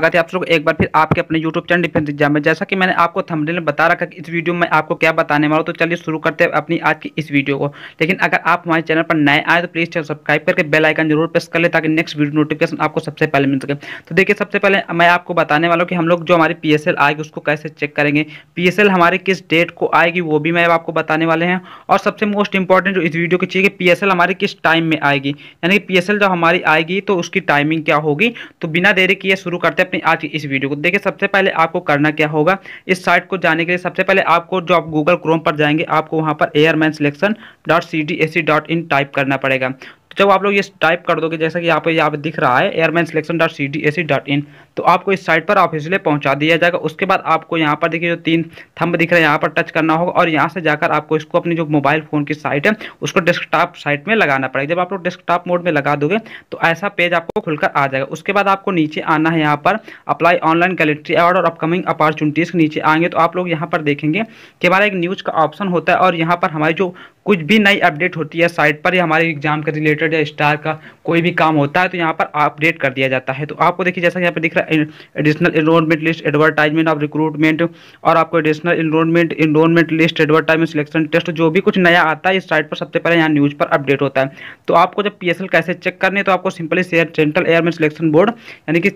स्वागत है आप लोग एक बार फिर आपके अपने YouTube चैनल डिफेंस एग्जाम में जैसा कि मैंने आपको थंबनेल में बता रखा कि इस वीडियो में आपको क्या बताने वाला हूँ तो चलिए शुरू करते हैं अपनी आज की इस वीडियो को लेकिन अगर आप हमारे चैनल पर नए आए तो प्लीज़ सब्सक्राइब करके बेल आइकन जरूर प्रेस कर ले ताकि नेक्स्ट वीडियो नोटिफिकेशन आपको सबसे पहले मिल सके तो देखिए सबसे पहले मैं आपको बताने वाला हूँ कि हम लोग जो हमारी पी आएगी उसको कैसे चेक करेंगे पी हमारे किस डेट को आएगी वो भी मैं आपको बताने वाले हैं और सबसे मोस्ट इंपॉर्टेंट जो इस वीडियो की चाहिए कि पी हमारी किस टाइम में आएगी यानी कि पी जब हमारी आएगी तो उसकी टाइमिंग क्या होगी तो बिना देरी किए शुरू करते अपनी आज की इस वीडियो को देखिए सबसे पहले आपको करना क्या होगा इस साइट को जाने के लिए सबसे पहले आपको जो आप गूगल क्रोम पर जाएंगे आपको वहाँ पर airman selection dot C D S C dot in type करना पड़ेगा जब आप लोग ये टाइप कर दोगे जैसा कि यहाँ पे यहाँ पे दिख रहा है airman selection dot C D A C dot in तो आपको इस साइट पर ऑफिशियली पहुँचा दिया जाएगा उसके बाद आपको यहाँ पर देखिए जो तीन थंब दिख रहा है यहाँ पर टच करना होगा और यहाँ से जाकर आपको इसको अपनी जो मोबाइल फ़ोन की साइट है उसको डेस्कटॉप साइट में लगाना पड़ेगा जब आप लोग डेस्कटॉप मोड में लगा दोगे तो ऐसा पेज आपको खुलकर आ जाएगा उसके बाद आपको नीचे आना है यहाँ पर अप्लाई ऑनलाइन कैलेंट्री अवार्ड और अपकमिंग अपॉर्चुनिटीज़ के नीचे आएंगे तो आप लोग यहाँ पर देखेंगे कि हमारा एक न्यूज़ का ऑप्शन होता है और यहाँ पर हमारी जो कुछ भी नई अपडेट होती है साइट पर या हमारे एग्जाम के रिलेटेड या स्टार का कोई भी काम होता है तो यहाँ पर अपडेट कर दिया जाता है तो आपको देखिए जैसा यहाँ पर दिख रहा है additional enrolment list advertisement of recruitment और आपको additional enrolment enrolment list advertisement selection test जो भी कुछ नया आता है इस साइट पर सबसे पहले यहाँ न्यूज़ पर अपडेट होता है तो आपको जब पी कैसे चेक करने तो आपको simply central airmen selection board यानी कि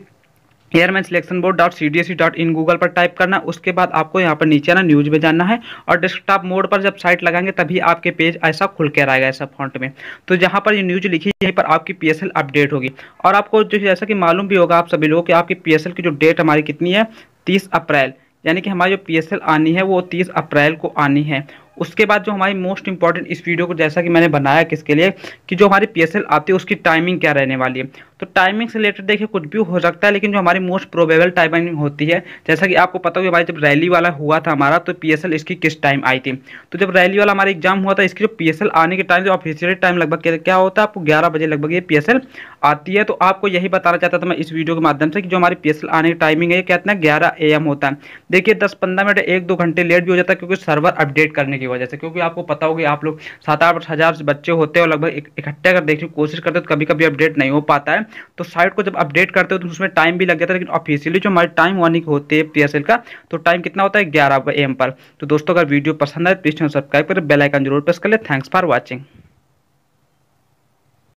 airman selection board dot C D S C dot in Google पर टाइप करना उसके बाद आपको यहाँ पर नीचे आना न्यूज में जाना है और डेस्कटॉप मोड पर जब साइट लगाएंगे तभी आपके पेज ऐसा खुल के आएगा ऐसा फॉन्ट में तो जहाँ पर ये न्यूज लिखी यहीं पर आपकी पी एस एल अपडेट होगी और आपको जो जैसा कि मालूम भी होगा आप सभी लोगों की आपकी पी एस एल की जो डेट हमारी कितनी है तीस अप्रैल यानी कि हमारी जो पी एस एल आनी है वो तीस अप्रैल को आनी है उसके बाद जो हमारी मोस्ट इंपॉर्टेंट इस वीडियो को जैसा कि मैंने बनाया किसके लिए कि जो हमारी पी आती है उसकी टाइमिंग क्या रहने वाली है तो टाइमिंग से रिलेटेड देखिए कुछ भी हो सकता है लेकिन जो हमारी मोस्ट प्रोबेबल टाइमिंग होती है जैसा कि आपको पता होगा भाई जब रैली वाला हुआ था हमारा तो पी इसकी किस टाइम आई थी तो जब रैली वाला हमारा एग्जाम हुआ था इसकी जो पी आने के टाइम जो ऑफिशियल टाइम लगभग क्या होता है आपको ग्यारह बजे लगभग ये पी आती है तो आपको यही बताना चाहता था मैं इस वीडियो के माध्यम से कि जो हमारी पी आने की टाइमिंग है हैं ग्यारह ए होता है देखिए दस पंद्रह मिनट एक दो घंटे लेट भी हो जाता है क्योंकि सर्वर अपडेट करने के वजह से क्योंकि आपको पता होगी आप लोग सात आठ हज़ार बच्चे होते हैं और लगभग इकट्ठे अगर देखने की कोशिश करते हो तो कभी कभी अपडेट नहीं हो पाता है तो साइट को जब अपडेट करते हो तो उसमें टाइम भी लग जाता है लेकिन ऑफिशियली जो हमारी टाइम वार्निंग होती है पी का तो टाइम कितना होता है ग्यारह एम पर तो दोस्तों अगर वीडियो पसंद आए प्लीज़ सब्सक्राइब करें बेलाइकन जरूर प्रेस कर ले थैंक्स फॉर वॉचिंग